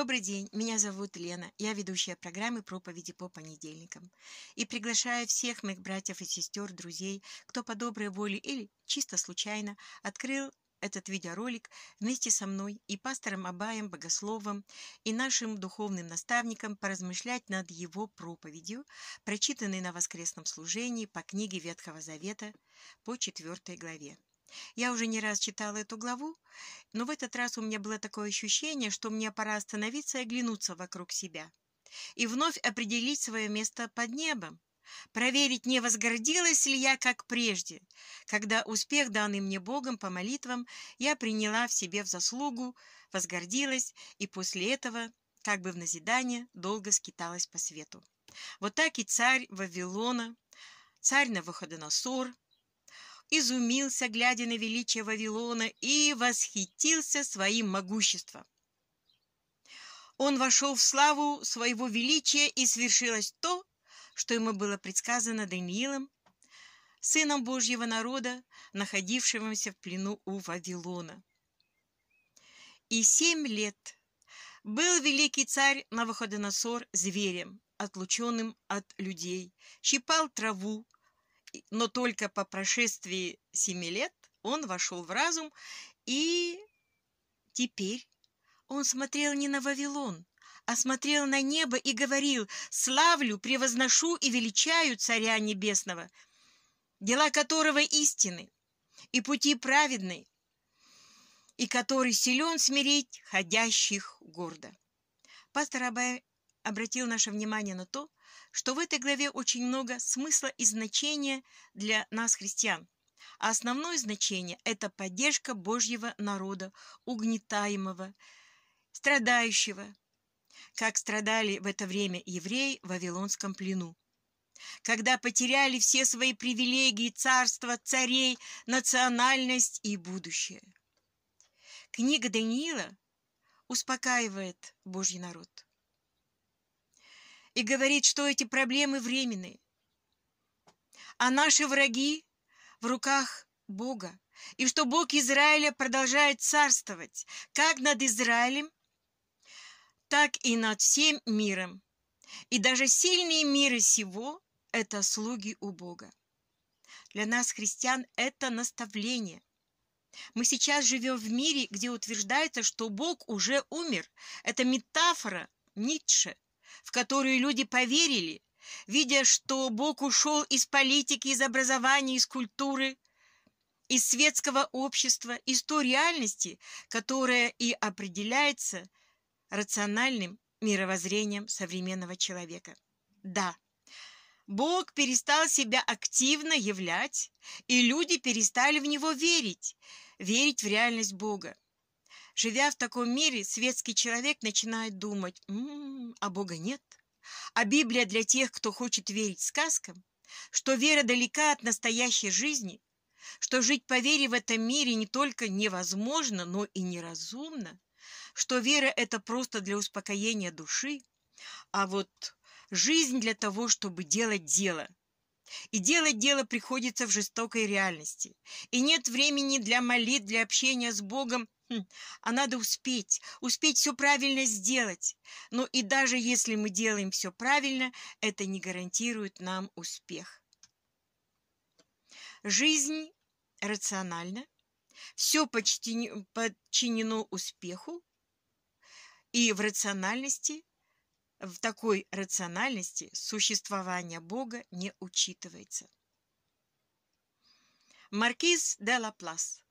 Добрый день, меня зовут Лена, я ведущая программы «Проповеди по понедельникам». И приглашаю всех моих братьев и сестер, друзей, кто по доброй воле или чисто случайно открыл этот видеоролик вместе со мной и пастором Абаем Богословом и нашим духовным наставником поразмышлять над его проповедью, прочитанной на воскресном служении по книге Ветхого Завета по 4 главе. Я уже не раз читала эту главу, но в этот раз у меня было такое ощущение, что мне пора остановиться и оглянуться вокруг себя и вновь определить свое место под небом, проверить, не возгордилась ли я, как прежде, когда успех, данный мне Богом по молитвам, я приняла в себе в заслугу, возгордилась и после этого, как бы в назидание, долго скиталась по свету. Вот так и царь Вавилона, царь на на Навуходоносор, изумился, глядя на величие Вавилона, и восхитился своим могуществом. Он вошел в славу своего величия, и свершилось то, что ему было предсказано Даниилом, сыном Божьего народа, находившегося в плену у Вавилона. И семь лет был великий царь Навуходоносор зверем, отлученным от людей, щипал траву, но только по прошествии семи лет он вошел в разум, и теперь он смотрел не на Вавилон, а смотрел на небо и говорил «Славлю, превозношу и величаю Царя Небесного, дела которого истины и пути праведны, и который силен смирить ходящих гордо». Пастор Абай обратил наше внимание на то, что в этой главе очень много смысла и значения для нас, христиан. А основное значение – это поддержка Божьего народа, угнетаемого, страдающего, как страдали в это время евреи в Вавилонском плену. Когда потеряли все свои привилегии, царство, царей, национальность и будущее. Книга Даниила успокаивает Божий народ и говорит, что эти проблемы временные. А наши враги в руках Бога. И что Бог Израиля продолжает царствовать как над Израилем, так и над всем миром. И даже сильные миры сего – это слуги у Бога. Для нас, христиан, это наставление – мы сейчас живем в мире, где утверждается, что Бог уже умер. Это метафора Ницше в которую люди поверили, видя, что Бог ушел из политики, из образования, из культуры, из светского общества, из той реальности, которая и определяется рациональным мировоззрением современного человека. Да, Бог перестал себя активно являть, и люди перестали в Него верить, верить в реальность Бога. Живя в таком мире, светский человек начинает думать, «М -м, а Бога нет. А Библия для тех, кто хочет верить сказкам, что вера далека от настоящей жизни, что жить по вере в этом мире не только невозможно, но и неразумно, что вера – это просто для успокоения души, а вот жизнь для того, чтобы делать дело – и делать дело приходится в жестокой реальности. И нет времени для молитв, для общения с Богом Хм, а надо успеть, успеть все правильно сделать. Но ну и даже если мы делаем все правильно, это не гарантирует нам успех. Жизнь рациональна, все почти подчинено успеху, и в рациональности, в такой рациональности существование Бога не учитывается. Маркиз де Лаплас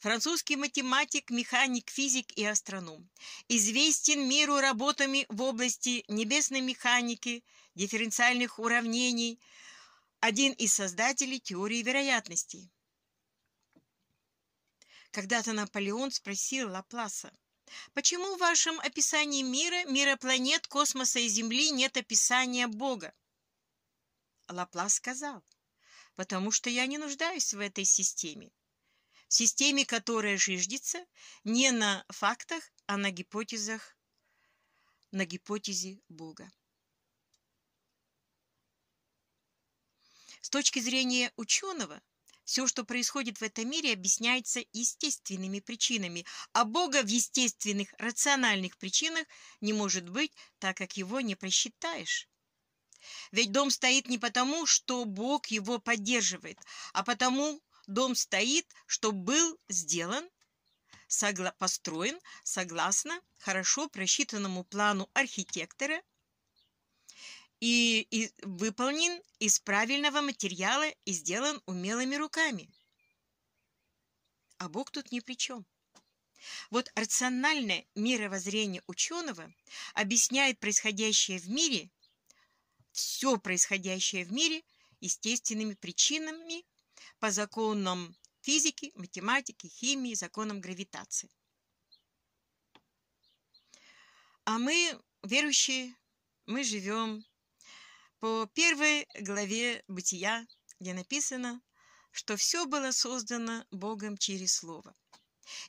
французский математик, механик, физик и астроном. Известен миру работами в области небесной механики, дифференциальных уравнений, один из создателей теории вероятностей. Когда-то Наполеон спросил Лапласа, «Почему в вашем описании мира, мира планет, космоса и Земли нет описания Бога?» Лаплас сказал, «Потому что я не нуждаюсь в этой системе системе, которая жиждется не на фактах, а на гипотезах, на гипотезе Бога. С точки зрения ученого, все, что происходит в этом мире, объясняется естественными причинами, а Бога в естественных, рациональных причинах не может быть, так как его не просчитаешь. Ведь дом стоит не потому, что Бог его поддерживает, а потому, Дом стоит, что был сделан, согла построен согласно хорошо просчитанному плану архитектора и, и выполнен из правильного материала и сделан умелыми руками. А Бог тут ни при чем. Вот рациональное мировоззрение ученого объясняет происходящее в мире, все происходящее в мире, естественными причинами по законам физики, математики, химии, законам гравитации. А мы, верующие, мы живем по первой главе Бытия, где написано, что все было создано Богом через Слово.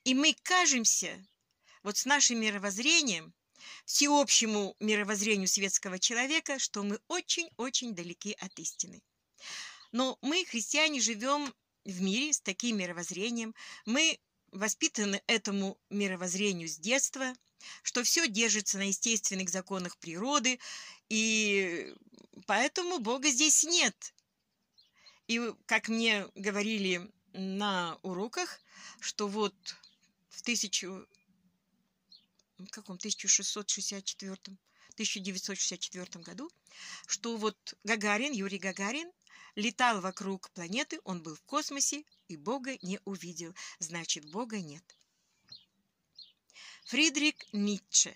И мы кажемся вот с нашим мировоззрением, всеобщему мировоззрению светского человека, что мы очень-очень далеки от истины. Но мы, христиане, живем в мире с таким мировоззрением. Мы воспитаны этому мировоззрению с детства, что все держится на естественных законах природы, и поэтому Бога здесь нет. И как мне говорили на уроках, что вот в тысячу в каком 1664 1964 году, что вот Гагарин, Юрий Гагарин, летал вокруг планеты, он был в космосе и Бога не увидел. Значит, Бога нет. Фридрик Ницше.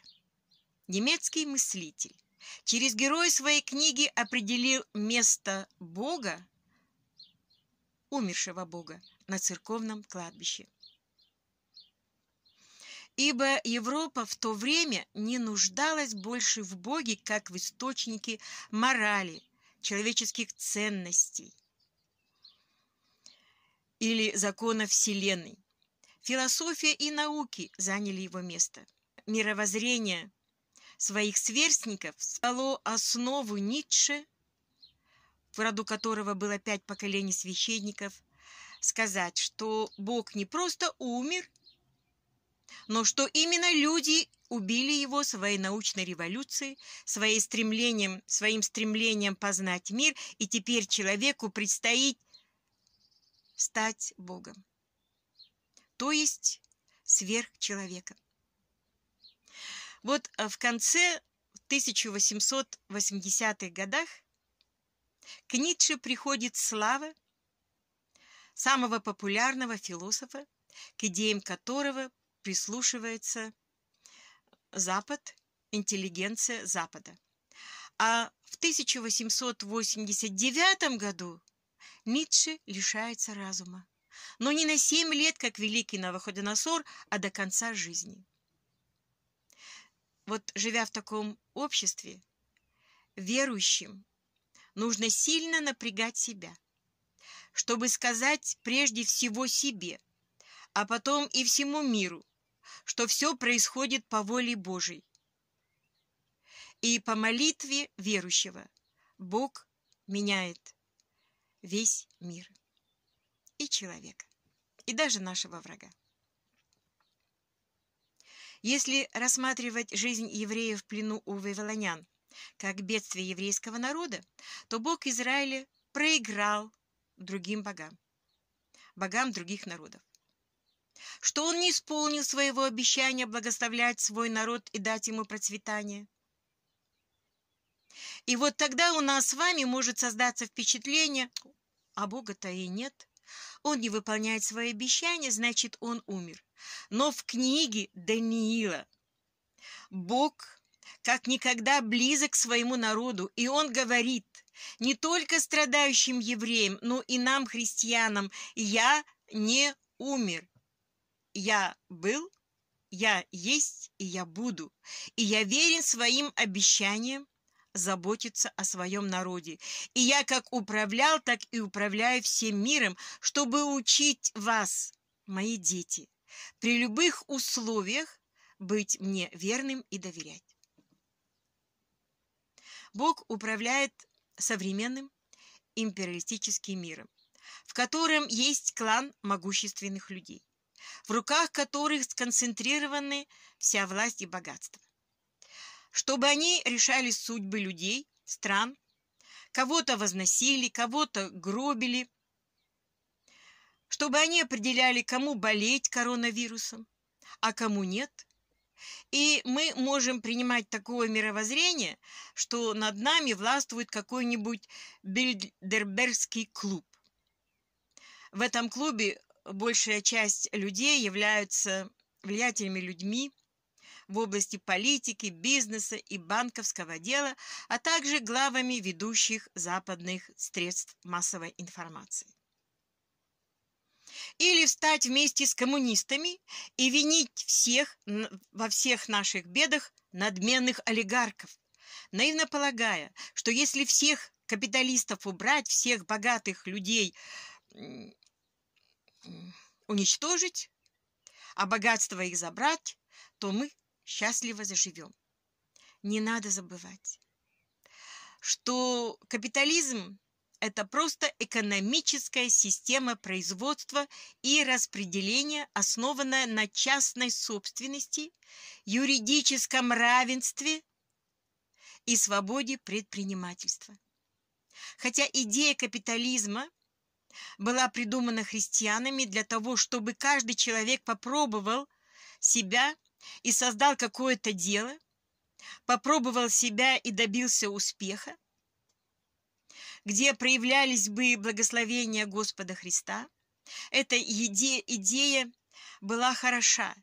Немецкий мыслитель. Через героя своей книги определил место Бога, умершего Бога, на церковном кладбище ибо Европа в то время не нуждалась больше в Боге, как в источнике морали, человеческих ценностей или закона Вселенной. Философия и науки заняли его место. Мировоззрение своих сверстников стало основу Ницше, в роду которого было пять поколений священников, сказать, что Бог не просто умер но что именно люди убили его своей научной революцией, своей стремлением, своим стремлением познать мир, и теперь человеку предстоит стать Богом, то есть сверхчеловеком. Вот э, в конце 1880-х годах к Ницше приходит слава самого популярного философа, к идеям которого прислушивается Запад, интеллигенция Запада. А в 1889 году Ницше лишается разума. Но не на 7 лет, как великий Новоходоносор, а до конца жизни. Вот живя в таком обществе, верующим нужно сильно напрягать себя, чтобы сказать прежде всего себе, а потом и всему миру – что все происходит по воле Божией. И по молитве верующего Бог меняет весь мир и человека, и даже нашего врага. Если рассматривать жизнь евреев в плену у вавилонян как бедствие еврейского народа, то Бог Израиля проиграл другим богам, богам других народов что он не исполнил своего обещания благословлять свой народ и дать ему процветание. И вот тогда у нас с вами может создаться впечатление, а Бога-то и нет. Он не выполняет свои обещания, значит, он умер. Но в книге Даниила Бог как никогда близок к своему народу, и он говорит не только страдающим евреям, но и нам, христианам, «Я не умер». Я был, я есть и я буду. И я верен своим обещаниям заботиться о своем народе. И я как управлял, так и управляю всем миром, чтобы учить вас, мои дети, при любых условиях быть мне верным и доверять. Бог управляет современным империалистическим миром, в котором есть клан могущественных людей в руках которых сконцентрированы вся власть и богатство. Чтобы они решали судьбы людей, стран, кого-то возносили, кого-то гробили, чтобы они определяли, кому болеть коронавирусом, а кому нет. И мы можем принимать такое мировоззрение, что над нами властвует какой-нибудь бильдербергский клуб. В этом клубе большая часть людей являются влиятельными людьми в области политики, бизнеса и банковского дела, а также главами ведущих западных средств массовой информации. Или встать вместе с коммунистами и винить всех во всех наших бедах надменных олигархов, наивно полагая, что если всех капиталистов убрать, всех богатых людей уничтожить, а богатство их забрать, то мы счастливо заживем. Не надо забывать, что капитализм – это просто экономическая система производства и распределения, основанная на частной собственности, юридическом равенстве и свободе предпринимательства. Хотя идея капитализма была придумана христианами для того, чтобы каждый человек попробовал себя и создал какое-то дело, попробовал себя и добился успеха, где проявлялись бы благословения Господа Христа. Эта иде идея была хороша,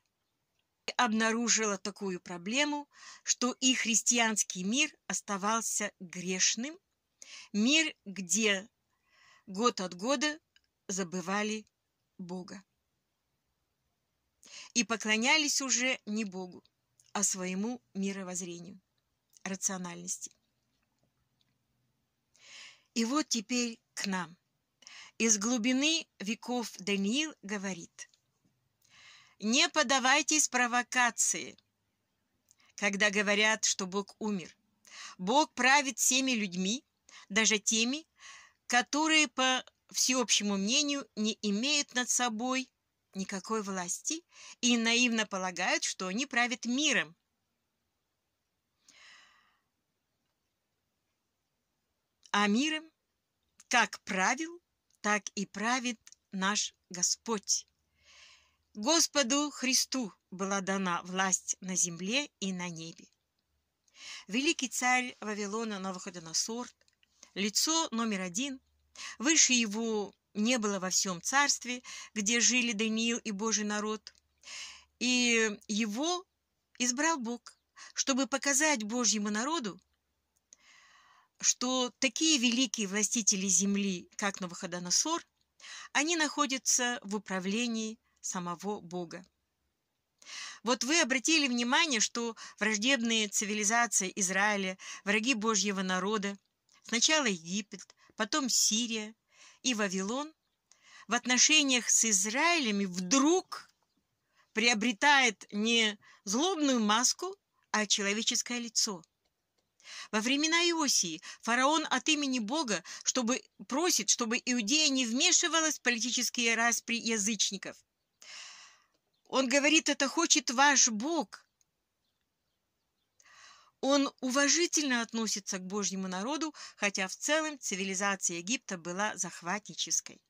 обнаружила такую проблему, что и христианский мир оставался грешным, мир, где год от года забывали Бога. И поклонялись уже не Богу, а своему мировоззрению, рациональности. И вот теперь к нам. Из глубины веков Даниил говорит, «Не подавайтесь провокации, когда говорят, что Бог умер. Бог правит всеми людьми, даже теми, которые, по всеобщему мнению, не имеют над собой никакой власти и наивно полагают, что они правят миром. А миром, как правил, так и правит наш Господь. Господу Христу была дана власть на земле и на небе. Великий царь Вавилона Навуходоносор лицо номер один. Выше его не было во всем царстве, где жили Даниил и Божий народ. И его избрал Бог, чтобы показать Божьему народу, что такие великие властители земли, как Новоходоносор, они находятся в управлении самого Бога. Вот вы обратили внимание, что враждебные цивилизации Израиля, враги Божьего народа, Сначала Египет, потом Сирия и Вавилон в отношениях с Израилем вдруг приобретает не злобную маску, а человеческое лицо. Во времена Иосии фараон от имени Бога чтобы, просит, чтобы Иудея не вмешивалась в политические распри язычников. Он говорит, это хочет ваш Бог, он уважительно относится к Божьему народу, хотя в целом цивилизация Египта была захватнической.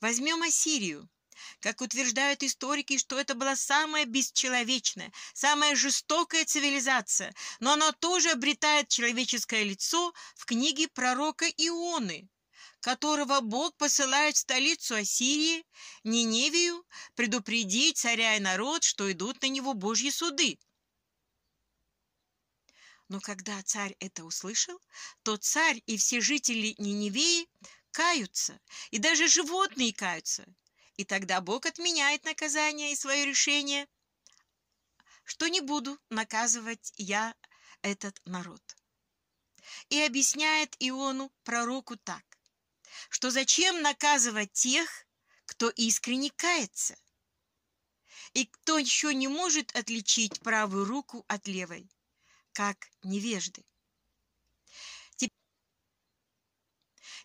Возьмем Ассирию. Как утверждают историки, что это была самая бесчеловечная, самая жестокая цивилизация, но она тоже обретает человеческое лицо в книге пророка Ионы, которого Бог посылает в столицу Ассирии, Ниневию, предупредить царя и народ, что идут на него Божьи суды. Но когда царь это услышал, то царь и все жители Ниневии каются, и даже животные каются. И тогда Бог отменяет наказание и свое решение, что не буду наказывать я этот народ. И объясняет Иону пророку так, что зачем наказывать тех, кто искренне кается, и кто еще не может отличить правую руку от левой как невежды.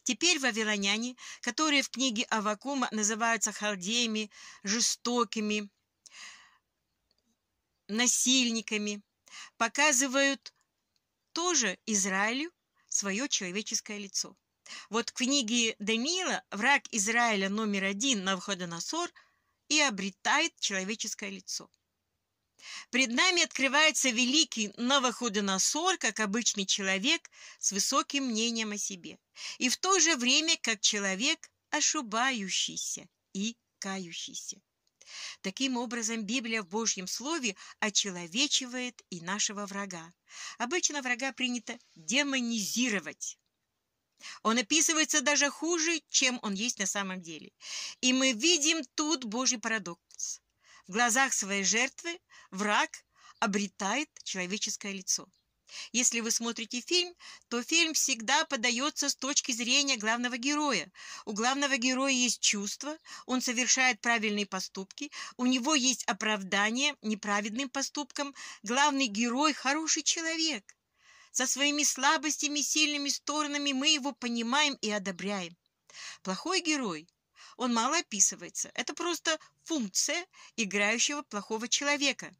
Теперь вавилоняне, которые в книге Авакума называются халдеями, жестокими, насильниками, показывают тоже Израилю свое человеческое лицо. Вот в книге Даниила враг Израиля номер один на Навходоносор и обретает человеческое лицо – Пред нами открывается великий Новоходоносор, как обычный человек, с высоким мнением о себе, и в то же время как человек, ошибающийся и кающийся. Таким образом, Библия в Божьем Слове очеловечивает и нашего врага. Обычно врага принято демонизировать. Он описывается даже хуже, чем он есть на самом деле. И мы видим тут Божий парадокс. В глазах своей жертвы враг обретает человеческое лицо. Если вы смотрите фильм, то фильм всегда подается с точки зрения главного героя. У главного героя есть чувства, он совершает правильные поступки, у него есть оправдание неправедным поступкам. Главный герой – хороший человек. Со своими слабостями сильными сторонами мы его понимаем и одобряем. Плохой герой – он мало описывается. Это просто функция играющего плохого человека.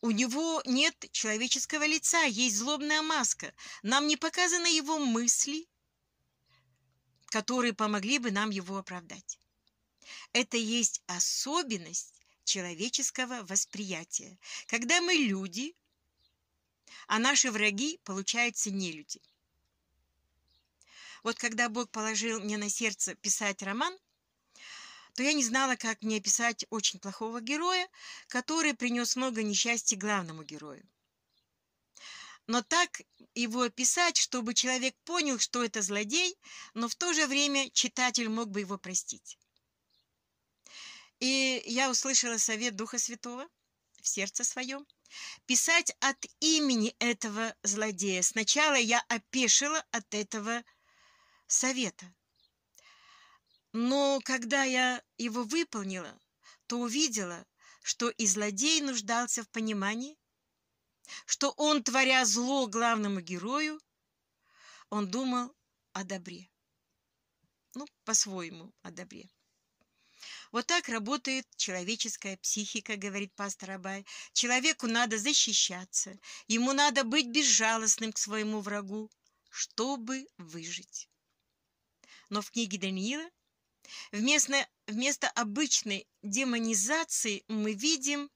У него нет человеческого лица, есть злобная маска. Нам не показаны его мысли, которые помогли бы нам его оправдать. Это есть особенность человеческого восприятия. Когда мы люди, а наши враги, получаются не люди. Вот когда Бог положил мне на сердце писать роман, то я не знала, как мне описать очень плохого героя, который принес много несчастья главному герою. Но так его описать, чтобы человек понял, что это злодей, но в то же время читатель мог бы его простить. И я услышала совет Духа Святого в сердце своем. Писать от имени этого злодея. Сначала я опешила от этого совета. Но когда я его выполнила, то увидела, что и злодей нуждался в понимании, что он, творя зло главному герою, он думал о добре. Ну, по-своему о добре. Вот так работает человеческая психика, говорит пастор Абай. Человеку надо защищаться, ему надо быть безжалостным к своему врагу, чтобы выжить. Но в книге Даниила вместо, вместо обычной демонизации мы видим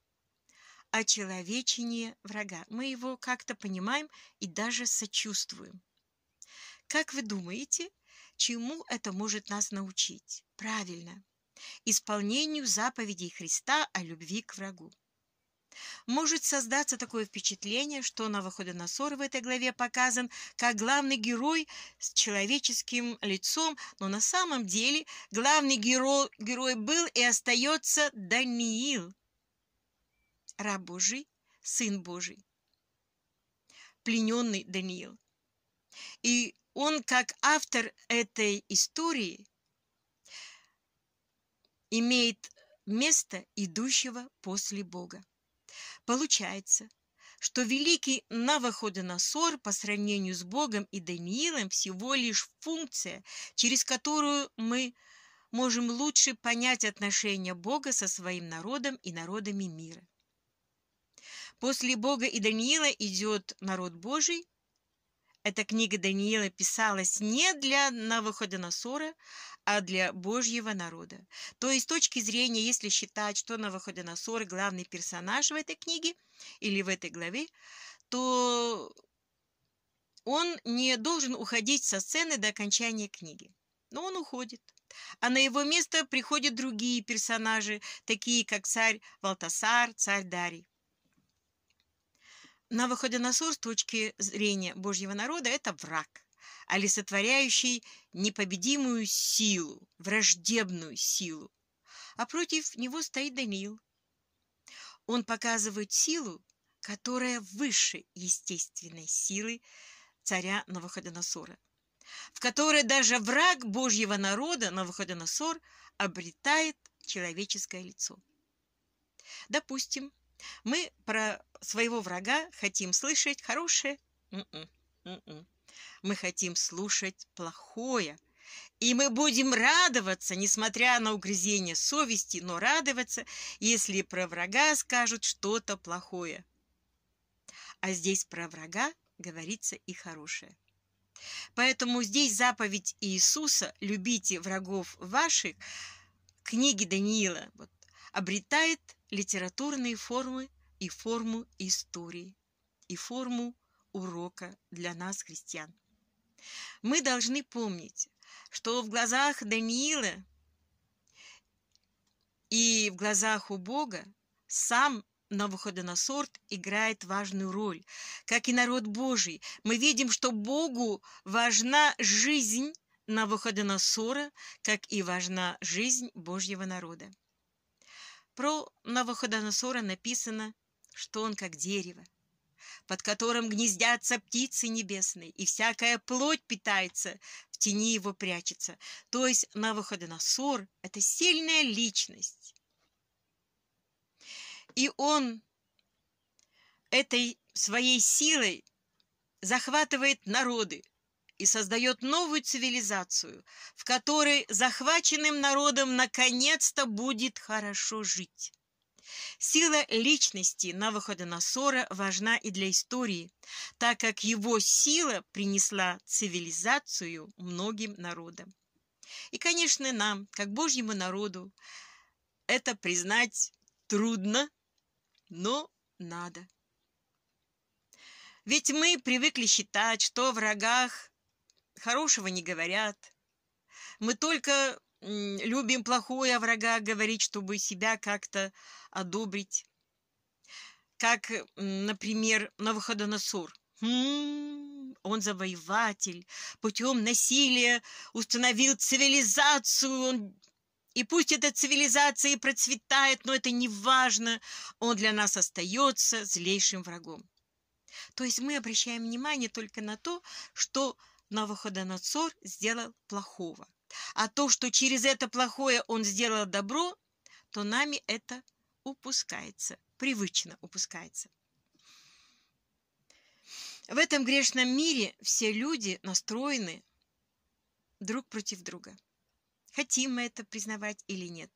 очеловечение врага. Мы его как-то понимаем и даже сочувствуем. Как вы думаете, чему это может нас научить? Правильно, исполнению заповедей Христа о любви к врагу. Может создаться такое впечатление, что Новоходоносор в этой главе показан как главный герой с человеческим лицом, но на самом деле главный герой, герой был и остается Даниил, раб Божий, сын Божий, плененный Даниил. И он, как автор этой истории, имеет место идущего после Бога. Получается, что великий Навуходоносор по сравнению с Богом и Даниилом всего лишь функция, через которую мы можем лучше понять отношения Бога со своим народом и народами мира. После Бога и Даниила идет народ Божий, эта книга Даниила писалась не для Навуходоносора, а для Божьего народа. То есть с точки зрения, если считать, что Навуходоносор главный персонаж в этой книге или в этой главе, то он не должен уходить со сцены до окончания книги. Но он уходит. А на его место приходят другие персонажи, такие как царь Валтасар, царь Дарий на выходе на сур с точки зрения Божьего народа это враг, олицетворяющий непобедимую силу, враждебную силу. А против него стоит Даниил. Он показывает силу, которая выше естественной силы царя Навуходоносора, в которой даже враг Божьего народа Навуходоносор обретает человеческое лицо. Допустим, мы про своего врага хотим слышать хорошее. М-м, м-м. Мы хотим слушать плохое. И мы будем радоваться, несмотря на угрызение совести, но радоваться, если про врага скажут что-то плохое. А здесь про врага говорится и хорошее. Поэтому здесь заповедь Иисуса «любите врагов ваших» книги Даниила вот, обретает литературные формы и форму истории, и форму урока для нас, христиан. Мы должны помнить, что в глазах Даниила и в глазах у Бога сам Навуходоносор играет важную роль. Как и народ Божий, мы видим, что Богу важна жизнь Навуходоносора, как и важна жизнь Божьего народа. Про Навуходоносора написано, что он как дерево, под которым гнездятся птицы небесные, и всякая плоть питается, в тени его прячется. То есть Навуходоносор — это сильная личность. И он этой своей силой захватывает народы, и создает новую цивилизацию, в которой захваченным народом наконец-то будет хорошо жить. Сила личности Навуходоносора важна и для истории, так как его сила принесла цивилизацию многим народам. И, конечно, нам, как Божьему народу, это признать трудно, но надо. Ведь мы привыкли считать, что в врагах хорошего не говорят. Мы только любим плохое о а врага говорить, чтобы себя как-то одобрить. Как, например, на Навуходоносор. М-м, он завоеватель, путем насилия установил цивилизацию. Он... И пусть эта цивилизация и процветает, но это не важно. Он для нас остается злейшим врагом. То есть мы обращаем внимание только на то, что но Навуходоносор сделал плохого. А то, что через это плохое он сделал добро, то нами это упускается, привычно упускается. В этом грешном мире все люди настроены друг против друга. Хотим мы это признавать или нет.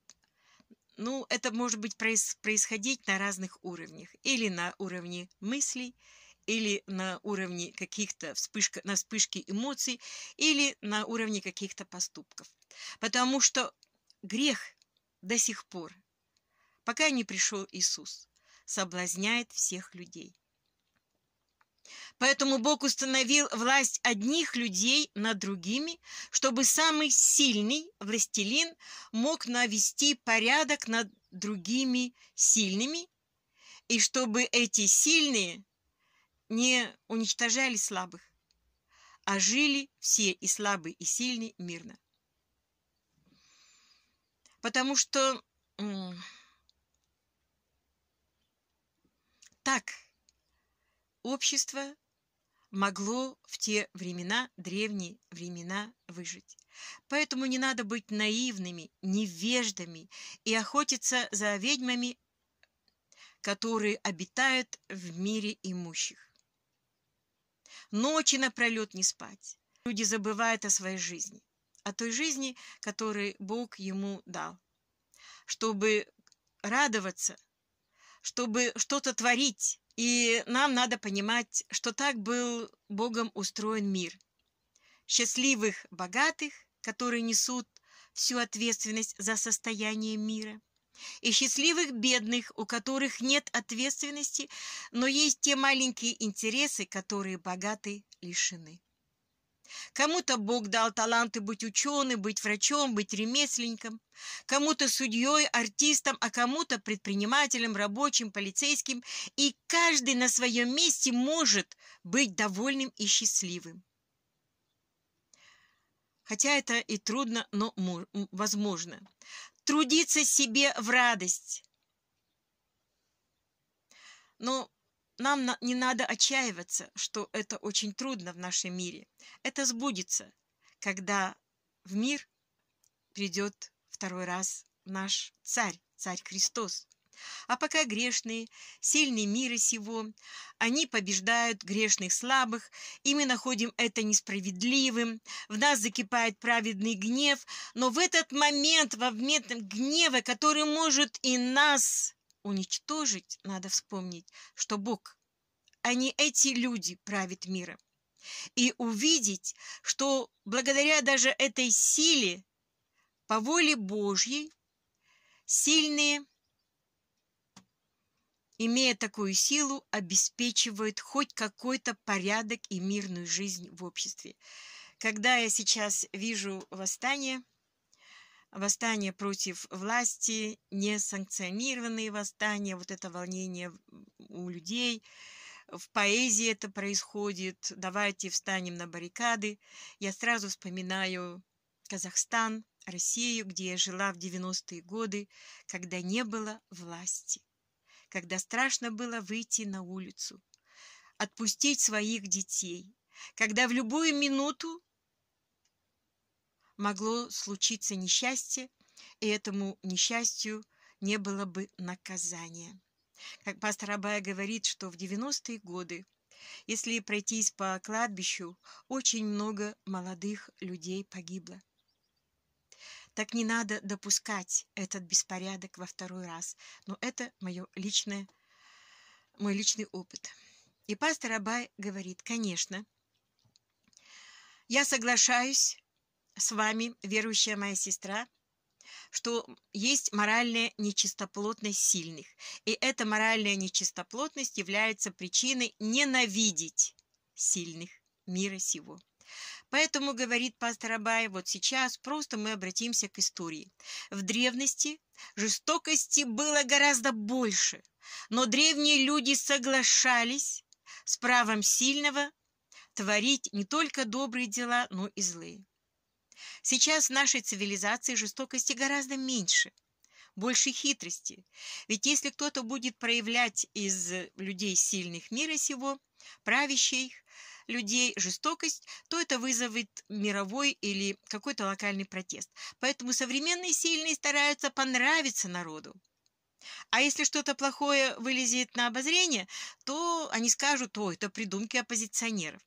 Ну, это может быть происходить на разных уровнях. Или на уровне мыслей, или на уровне каких-то вспышка, на вспышки эмоций, или на уровне каких-то поступков. Потому что грех до сих пор, пока не пришел Иисус, соблазняет всех людей. Поэтому Бог установил власть одних людей над другими, чтобы самый сильный властелин мог навести порядок над другими сильными, и чтобы эти сильные не уничтожали слабых, а жили все и слабые, и сильные мирно. Потому что так общество могло в те времена, древние времена, выжить. Поэтому не надо быть наивными, невеждами и охотиться за ведьмами, которые обитают в мире имущих ночи напролет не спать. Люди забывают о своей жизни, о той жизни, которую Бог ему дал. Чтобы радоваться, чтобы что-то творить, и нам надо понимать, что так был Богом устроен мир. Счастливых, богатых, которые несут всю ответственность за состояние мира – и счастливых бедных, у которых нет ответственности, но есть те маленькие интересы, которые богаты лишены. Кому-то Бог дал таланты быть ученым, быть врачом, быть ремесленником, кому-то судьей, артистом, а кому-то предпринимателем, рабочим, полицейским, и каждый на своем месте может быть довольным и счастливым. Хотя это и трудно, но возможно трудиться себе в радость. Но нам не надо отчаиваться, что это очень трудно в нашем мире. Это сбудется, когда в мир придет второй раз наш царь, царь Христос. А пока грешные, сильные мира сего, они побеждают грешных слабых, и мы находим это несправедливым, в нас закипает праведный гнев, но в этот момент, во момент гнева, который может и нас уничтожить, надо вспомнить, что Бог, а не эти люди правит миром. И увидеть, что благодаря даже этой силе, по воле Божьей, сильные имея такую силу, обеспечивает хоть какой-то порядок и мирную жизнь в обществе. Когда я сейчас вижу восстание, восстание против власти, несанкционированные восстания, вот это волнение у людей, в поэзии это происходит, давайте встанем на баррикады, я сразу вспоминаю Казахстан, Россию, где я жила в 90-е годы, когда не было власти когда страшно было выйти на улицу, отпустить своих детей, когда в любую минуту могло случиться несчастье, и этому несчастью не было бы наказания. Как пастор Абая говорит, что в 90-е годы, если пройтись по кладбищу, очень много молодых людей погибло. Так не надо допускать этот беспорядок во второй раз. Но это мое личное, мой личный опыт. И пастор Абай говорит, конечно, я соглашаюсь с вами, верующая моя сестра, что есть моральная нечистоплотность сильных. И эта моральная нечистоплотность является причиной ненавидеть сильных мира сего. Поэтому, говорит пастор Абай, вот сейчас просто мы обратимся к истории. В древности жестокости было гораздо больше, но древние люди соглашались с правом сильного творить не только добрые дела, но и злые. Сейчас в нашей цивилизации жестокости гораздо меньше, больше хитрости. Ведь если кто-то будет проявлять из людей сильных мира сего, правящих, людей жестокость, то это вызовет мировой или какой-то локальный протест. Поэтому современные сильные стараются понравиться народу. А если что-то плохое вылезет на обозрение, то они скажут, ой, это придумки оппозиционеров.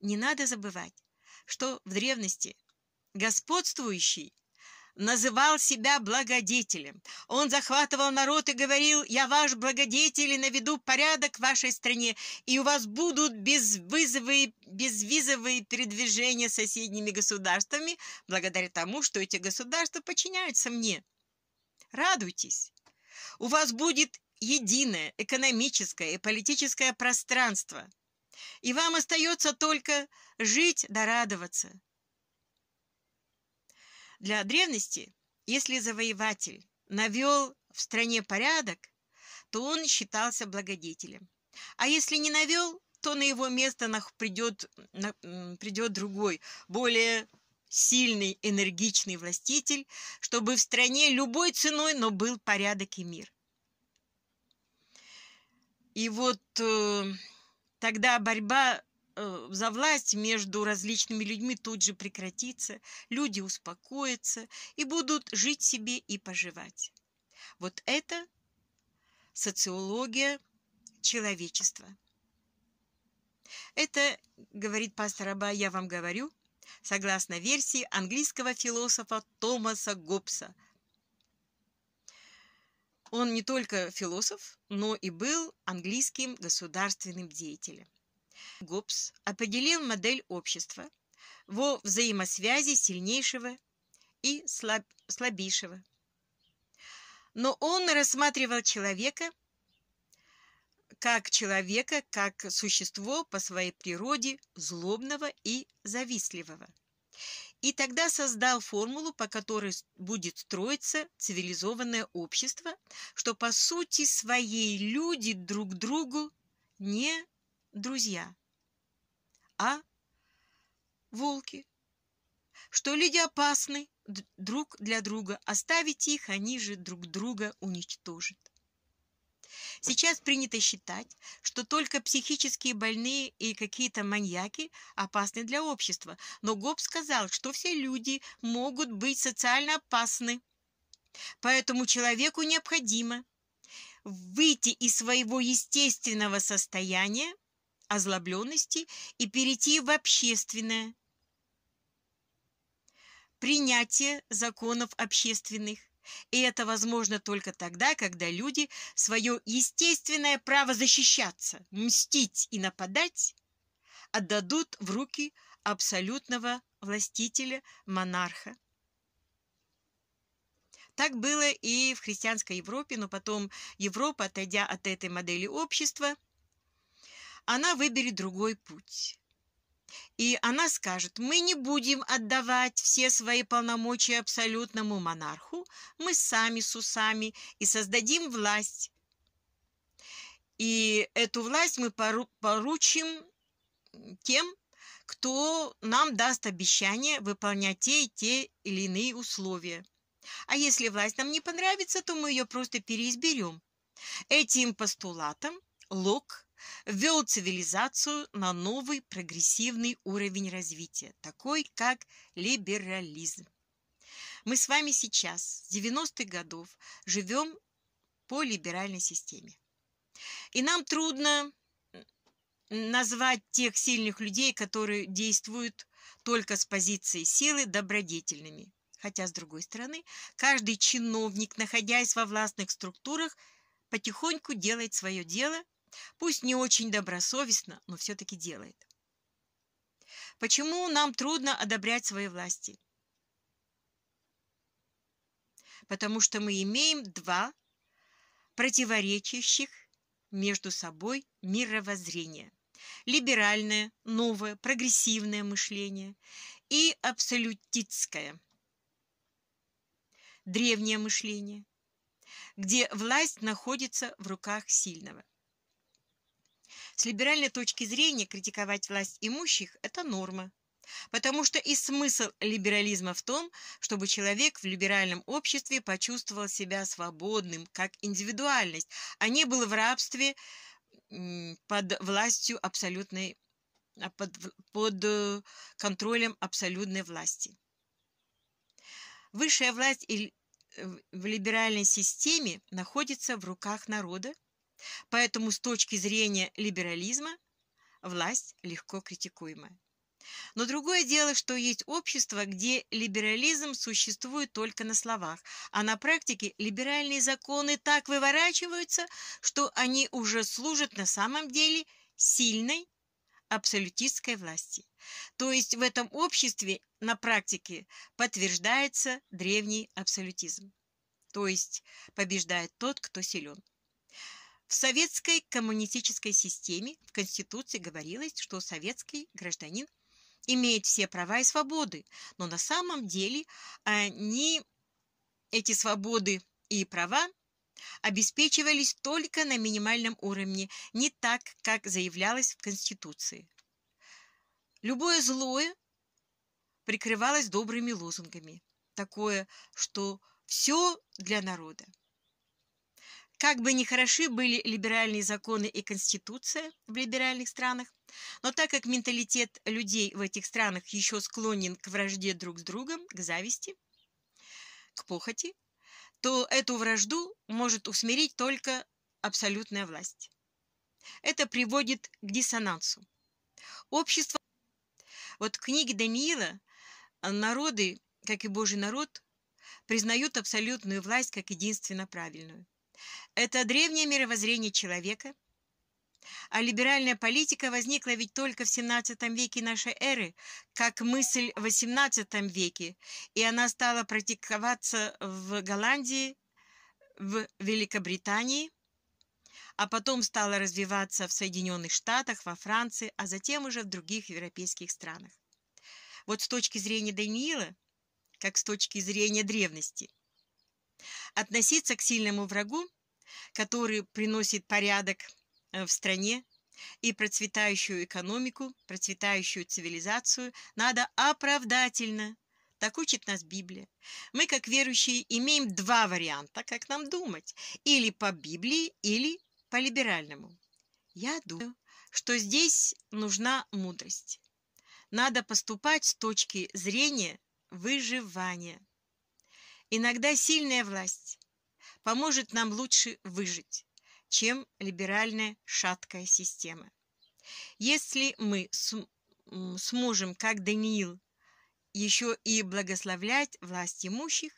Не надо забывать, что в древности господствующий называл себя благодетелем. Он захватывал народ и говорил, «Я ваш благодетель и наведу порядок в вашей стране, и у вас будут безвызовые, безвизовые передвижения с соседними государствами, благодаря тому, что эти государства подчиняются мне. Радуйтесь! У вас будет единое экономическое и политическое пространство». И вам остается только жить да радоваться. Для древности, если завоеватель навел в стране порядок, то он считался благодетелем. А если не навел, то на его место придет, придет другой, более сильный, энергичный властитель, чтобы в стране любой ценой, но был порядок и мир. И вот э, тогда борьба Э, за власть между различными людьми тут же прекратится, люди успокоятся и будут жить себе и поживать. Вот это социология человечества. Это, говорит пастор Аба, я вам говорю, согласно версии английского философа Томаса Гоббса. Он не только философ, но и был английским государственным деятелем. Гоббс определил модель общества во взаимосвязи сильнейшего и слаб слабейшего. Но он рассматривал человека как человека, как существо по своей природе злобного и завистливого. И тогда создал формулу, по которой будет строиться цивилизованное общество, что по сути своей люди друг другу не друзья. А волки, что люди опасны друг для друга, оставить их, они же друг друга уничтожат. Сейчас принято считать, что только психические больные и какие-то маньяки опасны для общества, но Гобб сказал, что все люди могут быть социально опасны. Поэтому человеку необходимо выйти из своего естественного состояния озлобленности и перейти в общественное. Принятие законов общественных. И это возможно только тогда, когда люди свое естественное право защищаться, мстить и нападать отдадут в руки абсолютного властителя, монарха. Так было и в христианской Европе, но потом Европа, отойдя от этой модели общества – она выберет другой путь. И она скажет, мы не будем отдавать все свои полномочия абсолютному монарху, мы сами с усами и создадим власть. И эту власть мы поручим тем, кто нам даст обещание выполнять те и те или иные условия. А если власть нам не понравится, то мы ее просто переизберем. Этим постулатом Лок ввел цивилизацию на новый прогрессивный уровень развития, такой как либерализм. Мы с вами сейчас, с 90-х годов, живем по либеральной системе. И нам трудно назвать тех сильных людей, которые действуют только с позиции силы добродетельными. Хотя, с другой стороны, каждый чиновник, находясь во властных структурах, потихоньку делает свое дело – Пусть не очень добросовестно, но все-таки делает. Почему нам трудно одобрять свои власти? Потому что мы имеем два противоречащих между собой мировоззрения. Либеральное, новое, прогрессивное мышление и абсолютистское, древнее мышление, где власть находится в руках сильного. С либеральной точки зрения критиковать власть имущих – это норма. Потому что и смысл либерализма в том, чтобы человек в либеральном обществе почувствовал себя свободным, как индивидуальность, а не был в рабстве под властью абсолютной, а под, под э, контролем абсолютной власти. Высшая власть э, в либеральной системе находится в руках народа, Поэтому с точки зрения либерализма власть легко критикуема. Но другое дело, что есть общество, где либерализм существует только на словах, а на практике либеральные законы так выворачиваются, что они уже служат на самом деле сильной абсолютистской власти. То есть в этом обществе на практике подтверждается древний абсолютизм. То есть побеждает тот, кто силен. В советской коммунистической системе в Конституции говорилось, что советский гражданин имеет все права и свободы, но на самом деле они, а, эти свободы и права обеспечивались только на минимальном уровне, не так, как заявлялось в Конституции. Любое злое прикрывалось добрыми лозунгами, такое, что «все для народа». Как бы ни хороши были либеральные законы и конституция в либеральных странах, но так как менталитет людей в этих странах еще склонен к вражде друг с другом, к зависти, к похоти, то эту вражду может усмирить только абсолютная власть. Это приводит к диссонансу. Общество... Вот в книге Даниила а, народы, как и Божий народ, признают абсолютную власть как единственно правильную. Это древнее мировоззрение человека. А либеральная политика возникла ведь только в XVII веке нашей эры, как мысль в XVIII веке, и она стала практиковаться в Голландии, в Великобритании, а потом стала развиваться в Соединенных Штатах, во Франции, а затем уже в других европейских странах. Вот с точки зрения Даниила, как с точки зрения древности – Относиться к сильному врагу который приносит порядок э, в стране и процветающую экономику, процветающую цивилизацию, надо оправдательно. Так учит нас Библия. Мы, как верующие, имеем два варианта, как нам думать. Или по Библии, или по либеральному. Я думаю, что здесь нужна мудрость. Надо поступать с точки зрения выживания. Иногда сильная власть поможет нам лучше выжить, чем либеральная шаткая система. Если мы сможем, как Даниил, еще и благословлять власть имущих,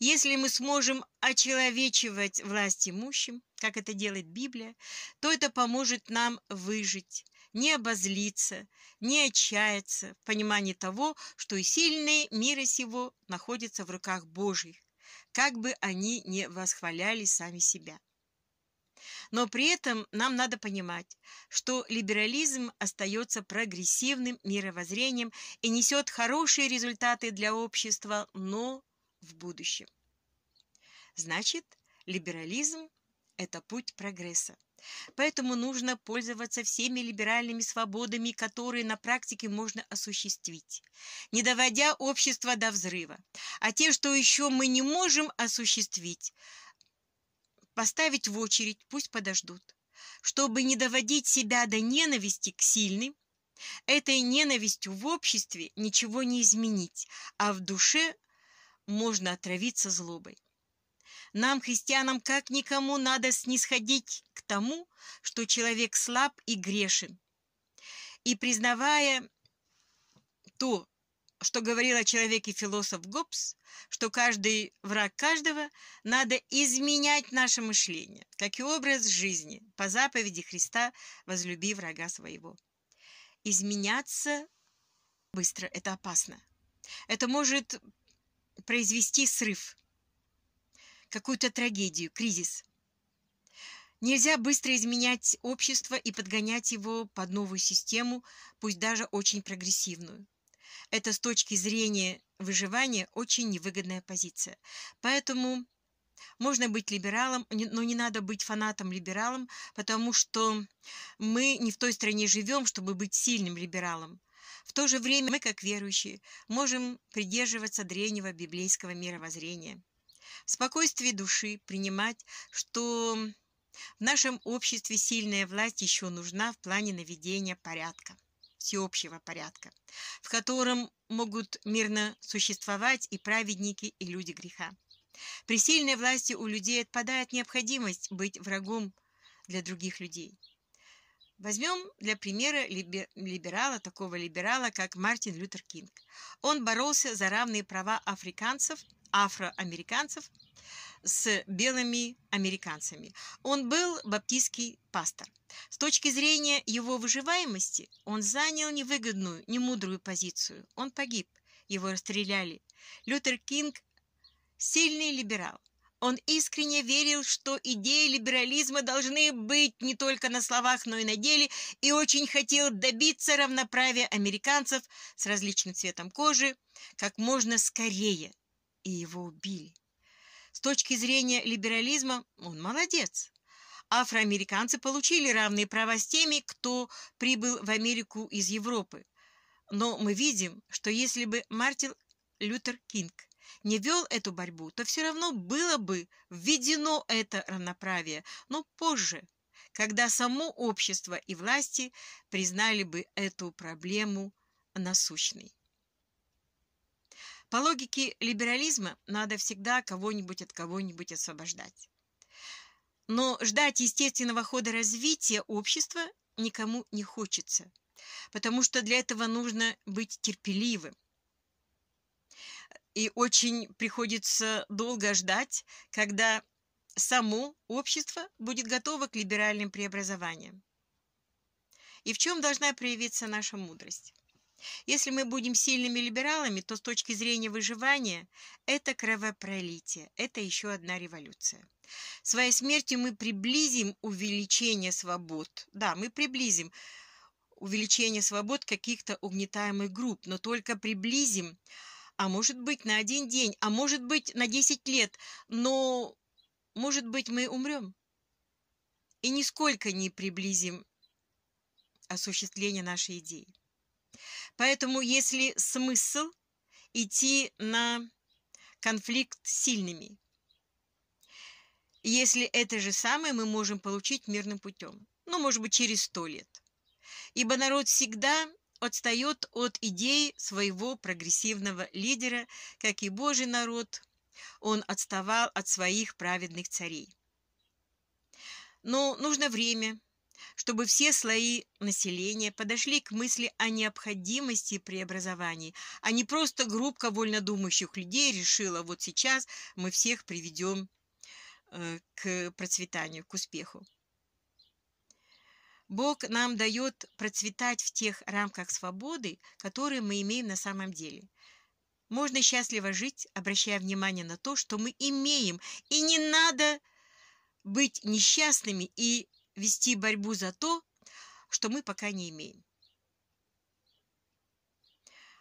если мы сможем очеловечивать власть имущим, как это делает Библия, то это поможет нам выжить, не обозлиться, не отчаяться в понимании того, что и сильные мира сего находятся в руках Божьих, как бы они не восхваляли сами себя. Но при этом нам надо понимать, что либерализм остается прогрессивным мировоззрением и несет хорошие результаты для общества, но в будущем. Значит, либерализм – это путь прогресса. Поэтому нужно пользоваться всеми либеральными свободами, которые на практике можно осуществить, не доводя общество до взрыва. А те, что еще мы не можем осуществить, поставить в очередь, пусть подождут. Чтобы не доводить себя до ненависти к сильным, этой ненавистью в обществе ничего не изменить, а в душе можно отравиться злобой. Нам, христианам, как никому надо снисходить к тому, что человек слаб и грешен. И признавая то, что говорил о человеке философ Гоббс, что каждый враг каждого, надо изменять наше мышление, как и образ жизни, по заповеди Христа «возлюби врага своего». Изменяться быстро – это опасно. Это может произвести срыв – какую-то трагедию, кризис. Нельзя быстро изменять общество и подгонять его под новую систему, пусть даже очень прогрессивную. Это с точки зрения выживания очень невыгодная позиция. Поэтому можно быть либералом, но не надо быть фанатом-либералом, потому что мы не в той стране живем, чтобы быть сильным либералом. В то же время мы, как верующие, можем придерживаться древнего библейского мировоззрения в спокойствии души принимать, что в нашем обществе сильная власть еще нужна в плане наведения порядка, всеобщего порядка, в котором могут мирно существовать и праведники, и люди греха. При сильной власти у людей отпадает необходимость быть врагом для других людей. Возьмем для примера либерала, такого либерала, как Мартин Лютер Кинг. Он боролся за равные права африканцев – афроамериканцев с белыми американцами. Он был баптистский пастор. С точки зрения его выживаемости он занял невыгодную, немудрую позицию. Он погиб, его расстреляли. Лютер Кинг – сильный либерал. Он искренне верил, что идеи либерализма должны быть не только на словах, но и на деле, и очень хотел добиться равноправия американцев с различным цветом кожи как можно скорее и его убили. С точки зрения либерализма он молодец. Афроамериканцы получили равные права с теми, кто прибыл в Америку из Европы. Но мы видим, что если бы Мартин Лютер Кинг не вел эту борьбу, то все равно было бы введено это равноправие, но позже, когда само общество и власти признали бы эту проблему насущной. По логике либерализма надо всегда кого-нибудь от кого-нибудь освобождать. Но ждать естественного хода развития общества никому не хочется, потому что для этого нужно быть терпеливым. И очень приходится долго ждать, когда само общество будет готово к либеральным преобразованиям. И в чем должна проявиться наша мудрость? Если мы будем сильными либералами, то с точки зрения выживания это кровопролитие, это еще одна революция. Своей смертью мы приблизим увеличение свобод. Да, мы приблизим увеличение свобод каких-то угнетаемых групп, но только приблизим, а может быть на один день, а может быть на 10 лет, но может быть мы умрем и нисколько не приблизим осуществление нашей идеи. Поэтому если смысл идти на конфликт с сильными, если это же самое мы можем получить мирным путем, ну, может быть, через сто лет. Ибо народ всегда отстает от идей своего прогрессивного лидера, как и Божий народ, он отставал от своих праведных царей. Но нужно время – чтобы все слои населения подошли к мысли о необходимости преобразований, а не просто группка вольнодумающих людей решила, вот сейчас мы всех приведем э, к процветанию, к успеху. Бог нам дает процветать в тех рамках свободы, которые мы имеем на самом деле. Можно счастливо жить, обращая внимание на то, что мы имеем, и не надо быть несчастными и вести борьбу за то, что мы пока не имеем.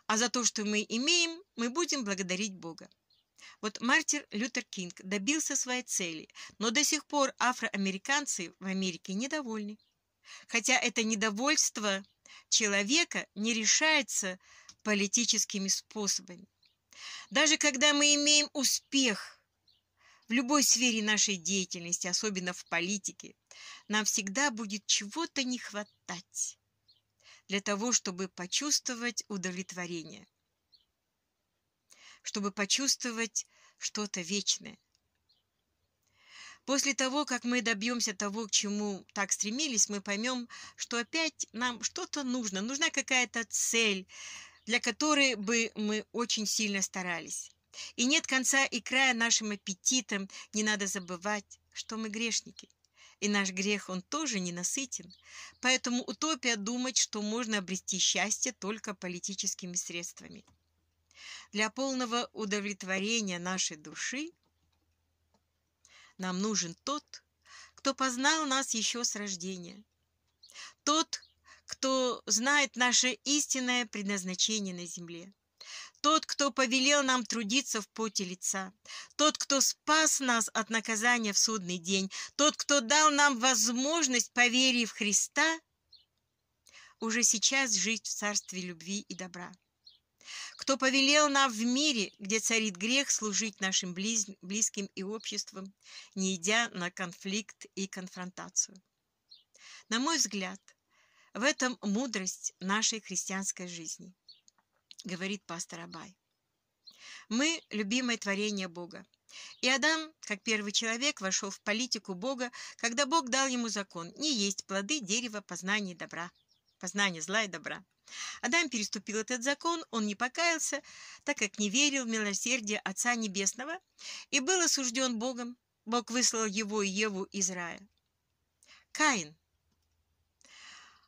А за то, что мы имеем, мы будем благодарить Бога. Вот мартир Лютер Кинг добился своей цели, но до сих пор афроамериканцы в Америке недовольны. Хотя это недовольство человека не решается политическими способами. Даже когда мы имеем успех – в любой сфере нашей деятельности, особенно в политике, нам всегда будет чего-то не хватать для того, чтобы почувствовать удовлетворение, чтобы почувствовать что-то вечное. После того, как мы добьемся того, к чему так стремились, мы поймем, что опять нам что-то нужно, нужна какая-то цель, для которой бы мы очень сильно старались. И нет конца и края нашим аппетитам. Не надо забывать, что мы грешники. И наш грех, он тоже ненасытен. Поэтому утопия думать, что можно обрести счастье только политическими средствами. Для полного удовлетворения нашей души нам нужен тот, кто познал нас еще с рождения. Тот, кто знает наше истинное предназначение на земле тот, кто повелел нам трудиться в поте лица, тот, кто спас нас от наказания в судный день, тот, кто дал нам возможность по в Христа уже сейчас жить в царстве любви и добра кто повелел нам в мире, где царит грех, служить нашим близ... близким и обществам, не идя на конфликт и конфронтацию. На мой взгляд, в этом мудрость нашей христианской жизни – говорит пастор Абай. Мы – любимое творение Бога. И Адам, как первый человек, вошел в политику Бога, когда Бог дал ему закон – не есть плоды дерева познания добра, познания зла и добра. Адам переступил этот закон, он не покаялся, так как не верил в милосердие Отца Небесного и был осужден Богом. Бог выслал его и Еву из рая. Каин.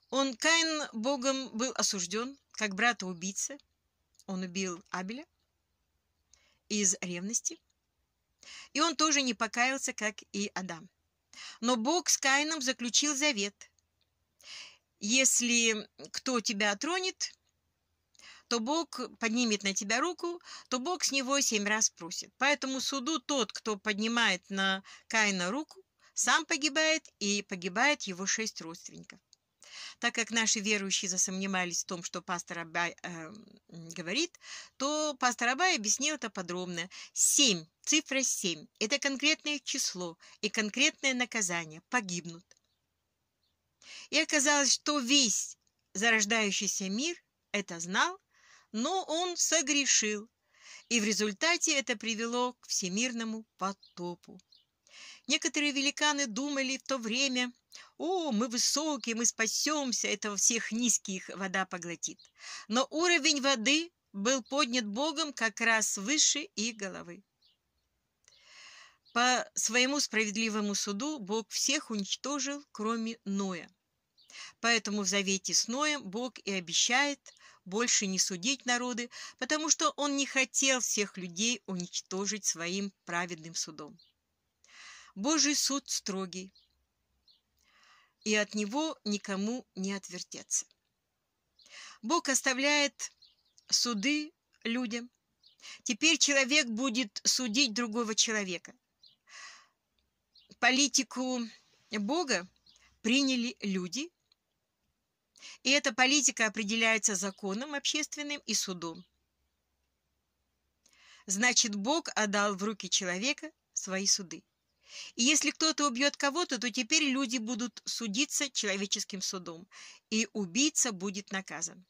Он, Каин, Богом был осужден, как брата-убийца – он убил Абеля из ревности. И он тоже не покаялся, как и Адам. Но Бог с Каином заключил завет. Если кто тебя тронет, то Бог поднимет на тебя руку, то Бог с него семь раз просит. Поэтому суду тот, кто поднимает на Каина руку, сам погибает и погибает его шесть родственников. Так как наши верующие засомневались в том, что пастор Абай э, говорит, то пастор Абай объяснил это подробно. Семь, цифра семь – это конкретное число и конкретное наказание – погибнут. И оказалось, что весь зарождающийся мир это знал, но он согрешил, и в результате это привело к всемирному потопу. Некоторые великаны думали в то время, «О, мы высокие, мы спасемся, этого всех низких вода поглотит». Но уровень воды был поднят Богом как раз выше их головы. По своему справедливому суду Бог всех уничтожил, кроме Ноя. Поэтому в завете с Ноем Бог и обещает больше не судить народы, потому что Он не хотел всех людей уничтожить своим праведным судом. Божий суд строгий, и от него никому не отвертеться. Бог оставляет суды людям. Теперь человек будет судить другого человека. Политику Бога приняли люди, и эта политика определяется законом общественным и судом. Значит, Бог отдал в руки человека свои суды. И если кто-то убьет кого-то, то теперь люди будут судиться человеческим судом, и убийца будет наказан.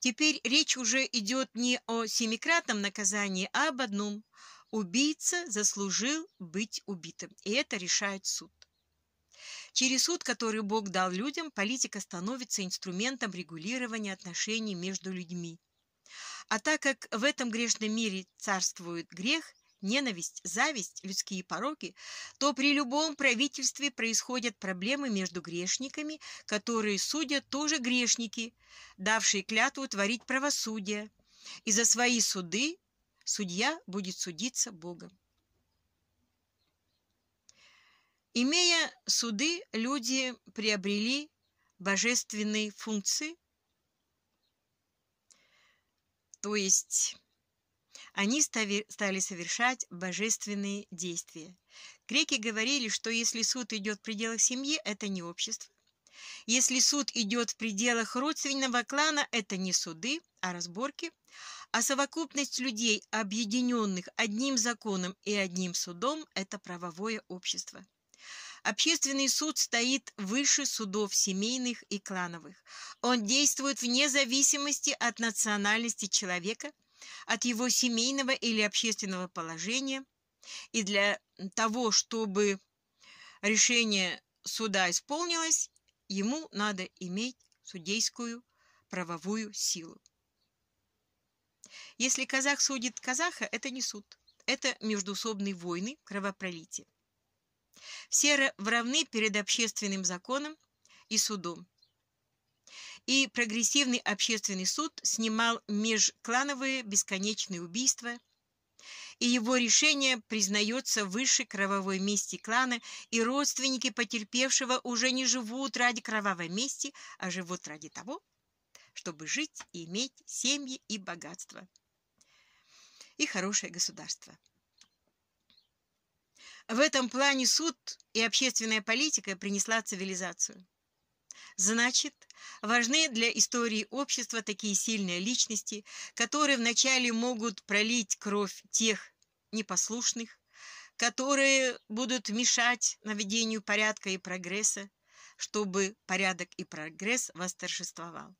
Теперь речь уже идет не о семикратном наказании, а об одном. Убийца заслужил быть убитым, и это решает суд. Через суд, который Бог дал людям, политика становится инструментом регулирования отношений между людьми. А так как в этом грешном мире царствует грех, ненависть, зависть, людские пороки, то при любом правительстве происходят проблемы между грешниками, которые судят тоже грешники, давшие клятву творить правосудие, и за свои суды судья будет судиться Богом. Имея суды, люди приобрели божественные функции, то есть они стали совершать божественные действия. Греки говорили, что если суд идет в пределах семьи, это не общество. Если суд идет в пределах родственного клана, это не суды, а разборки. А совокупность людей, объединенных одним законом и одним судом, это правовое общество. Общественный суд стоит выше судов семейных и клановых. Он действует вне зависимости от национальности человека – от его семейного или общественного положения и для того, чтобы решение суда исполнилось, ему надо иметь судейскую правовую силу. Если казах судит казаха, это не суд. Это междусобные войны, кровопролитие. Все равны перед общественным законом и судом и прогрессивный общественный суд снимал межклановые бесконечные убийства, и его решение признается выше кровавой мести клана, и родственники потерпевшего уже не живут ради кровавой мести, а живут ради того, чтобы жить и иметь семьи и богатство. И хорошее государство. В этом плане суд и общественная политика принесла цивилизацию. Значит, важны для истории общества такие сильные личности, которые вначале могут пролить кровь тех непослушных, которые будут мешать наведению порядка и прогресса, чтобы порядок и прогресс восторжествовал.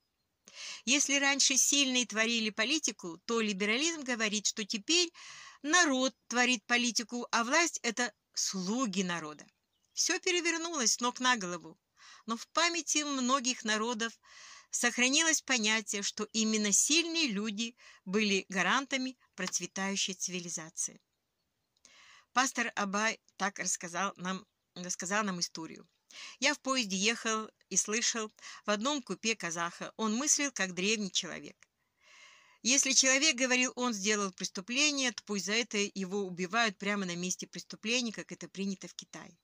Если раньше сильные творили политику, то либерализм говорит, что теперь народ творит политику, а власть – это слуги народа. Все перевернулось с ног на голову но в памяти многих народов сохранилось понятие, что именно сильные люди были гарантами процветающей цивилизации. Пастор Абай так рассказал нам, рассказал нам историю. Я в поезде ехал и слышал в одном купе казаха. Он мыслил, как древний человек. Если человек говорил, он сделал преступление, то пусть за это его убивают прямо на месте преступления, как это принято в Китае.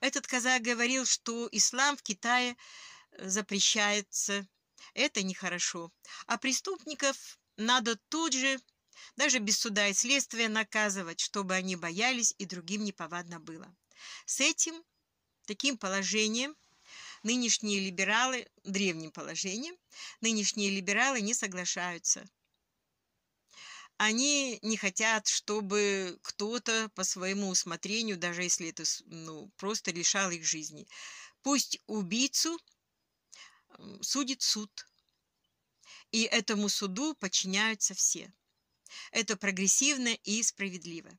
Этот казак говорил, что ислам в Китае э, запрещается. Это нехорошо. А преступников надо тут же, даже без суда и следствия, наказывать, чтобы они боялись и другим неповадно было. С этим, таким положением, нынешние либералы, древним положением, нынешние либералы не соглашаются. Они не хотят, чтобы кто-то по своему усмотрению, даже если это ну, просто лишал их жизни. Пусть убийцу судит суд. И этому суду подчиняются все. Это прогрессивно и справедливо.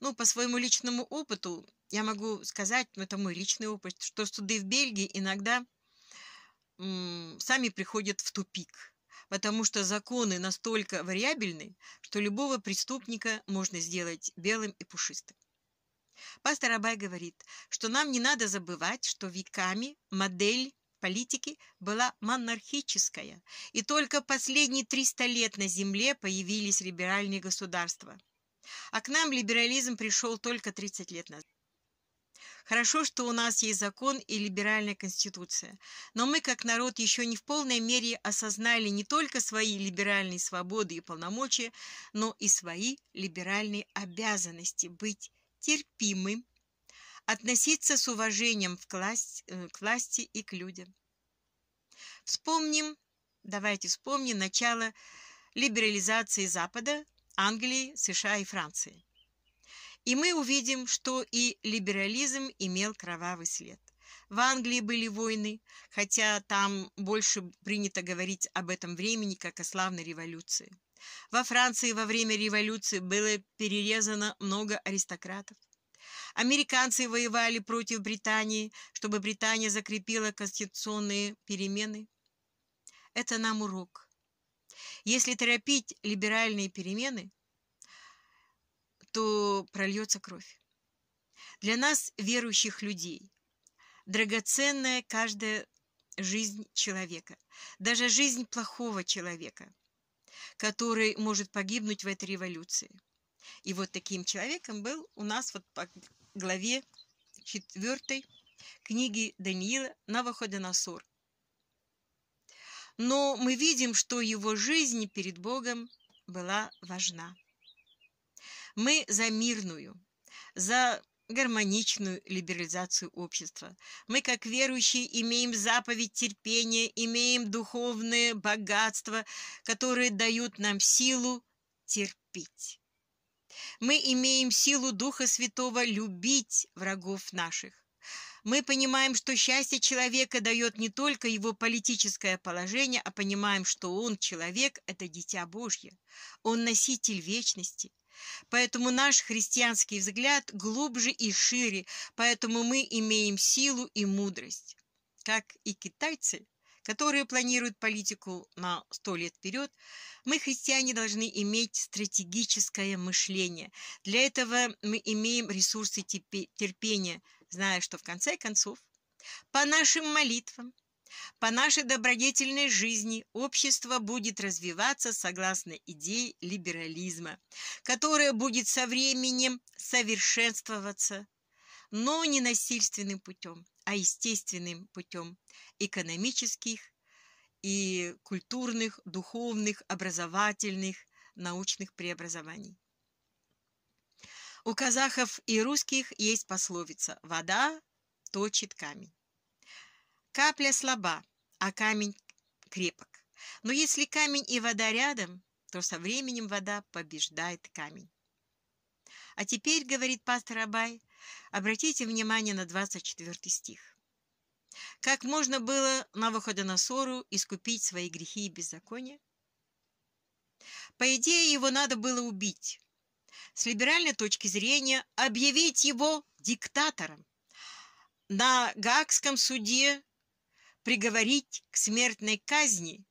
Ну, по своему личному опыту, я могу сказать, ну, это мой личный опыт, что суды в Бельгии иногда сами приходят в тупик потому что законы настолько вариабельны, что любого преступника можно сделать белым и пушистым. Пастор Абай говорит, что нам не надо забывать, что веками модель политики была монархическая, и только последние 300 лет на земле появились либеральные государства. А к нам либерализм пришел только 30 лет назад. Хорошо, что у нас есть закон и либеральная конституция. Но мы, как народ, еще не в полной мере осознали не только свои либеральные свободы и полномочия, но и свои либеральные обязанности быть терпимым, относиться с уважением в класс, э, к власти и к людям. Вспомним, давайте вспомним начало либерализации Запада, Англии, США и Франции. И мы увидим, что и либерализм имел кровавый след. В Англии были войны, хотя там больше принято говорить об этом времени как о славной революции. Во Франции во время революции было перерезано много аристократов. Американцы воевали против Британии, чтобы Британия закрепила конституционные перемены. Это нам урок. Если торопить либеральные перемены – то прольется кровь. Для нас, верующих людей, драгоценная каждая жизнь человека, даже жизнь плохого человека, который может погибнуть в этой революции. И вот таким человеком был у нас вот по главе 4 книги Даниила Навуходоносор. Но мы видим, что его жизнь перед Богом была важна. Мы за мирную, за гармоничную либерализацию общества. Мы, как верующие, имеем заповедь терпения, имеем духовные богатства, которые дают нам силу терпеть. Мы имеем силу Духа Святого любить врагов наших. Мы понимаем, что счастье человека дает не только его политическое положение, а понимаем, что он, человек, это дитя Божье. Он носитель вечности. Поэтому наш христианский взгляд глубже и шире, поэтому мы имеем силу и мудрость. Как и китайцы, которые планируют политику на сто лет вперед, мы, христиане, должны иметь стратегическое мышление. Для этого мы имеем ресурсы терпения, зная, что в конце концов, по нашим молитвам, по нашей добродетельной жизни общество будет развиваться согласно идее либерализма, которая будет со временем совершенствоваться, но не насильственным путем, а естественным путем экономических и культурных, духовных, образовательных, научных преобразований. У казахов и русских есть пословица «вода точит камень». Капля слаба, а камень крепок. Но если камень и вода рядом, то со временем вода побеждает камень. А теперь, говорит пастор Абай, обратите внимание на 24 стих. Как можно было на выходе на ссору искупить свои грехи и беззаконие? По идее, его надо было убить. С либеральной точки зрения объявить его диктатором. На Гагском суде приговорить к смертной казни,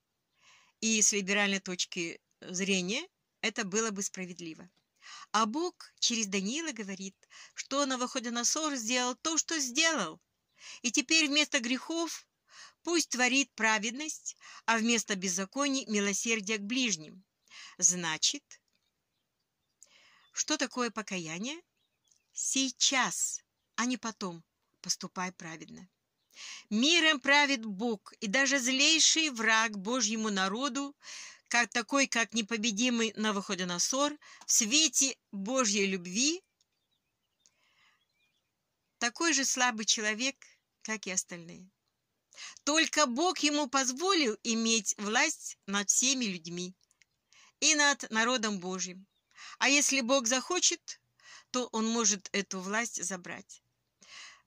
и с либеральной точки зрения это было бы справедливо. А Бог через Даниила говорит, что на Новоходоносор сделал то, что сделал, и теперь вместо грехов пусть творит праведность, а вместо беззаконий – милосердие к ближним. Значит, что такое покаяние? Сейчас, а не потом. Поступай праведно. Миром правит Бог, и даже злейший враг Божьему народу, как такой, как непобедимый Навуходоносор, в свете Божьей любви, такой же слабый человек, как и остальные. Только Бог ему позволил иметь власть над всеми людьми и над народом Божьим. А если Бог захочет, то он может эту власть забрать.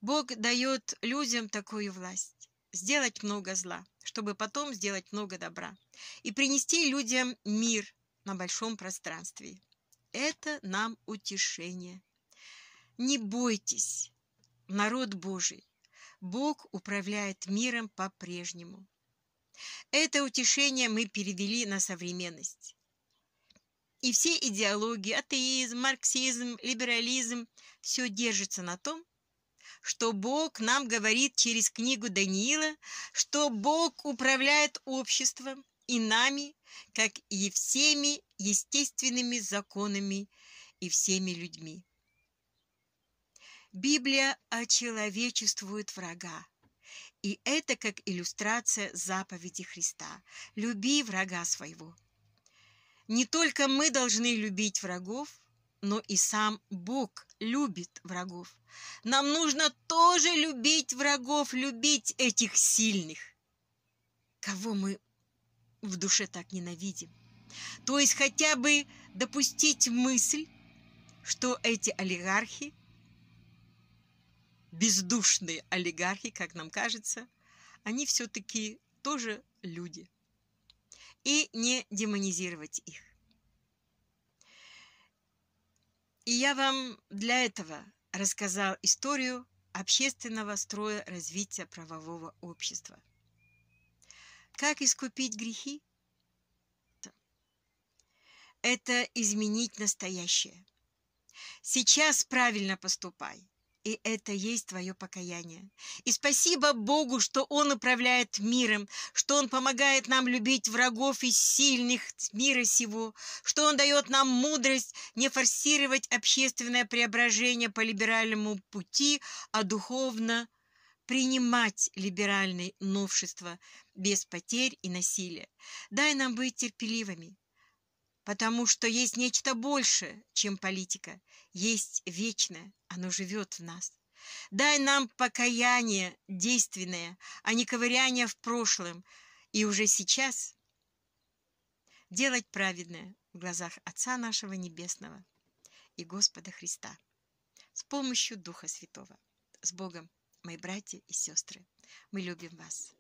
Бог дает людям такую власть – сделать много зла, чтобы потом сделать много добра и принести людям мир на большом пространстве. Это нам утешение. Не бойтесь, народ Божий. Бог управляет миром по-прежнему. Это утешение мы перевели на современность. И все идеологии, атеизм, марксизм, либерализм, все держится на том, что Бог нам говорит через книгу Даниила, что Бог управляет обществом и нами, как и всеми естественными законами и всеми людьми. Библия очеловечествует врага. И это как иллюстрация заповеди Христа. «Люби врага своего». Не только мы должны любить врагов, но и сам Бог любит врагов. Нам нужно тоже любить врагов, любить этих сильных, кого мы в душе так ненавидим. То есть хотя бы допустить мысль, что эти олигархи, бездушные олигархи, как нам кажется, они все-таки тоже люди. И не демонизировать их. И я вам для этого рассказал историю общественного строя развития правового общества. Как искупить грехи? Это изменить настоящее. Сейчас правильно поступай. И это есть твое покаяние. И спасибо Богу, что Он управляет миром, что Он помогает нам любить врагов и сильных мира сего, что Он дает нам мудрость не форсировать общественное преображение по либеральному пути, а духовно принимать либеральные новшества без потерь и насилия. Дай нам быть терпеливыми, потому что есть нечто большее, чем политика. Есть вечное, оно живет в нас. Дай нам покаяние действенное, а не ковыряние в прошлом. И уже сейчас делать праведное в глазах Отца нашего Небесного и Господа Христа с помощью Духа Святого. С Богом, мои братья и сестры, мы любим вас.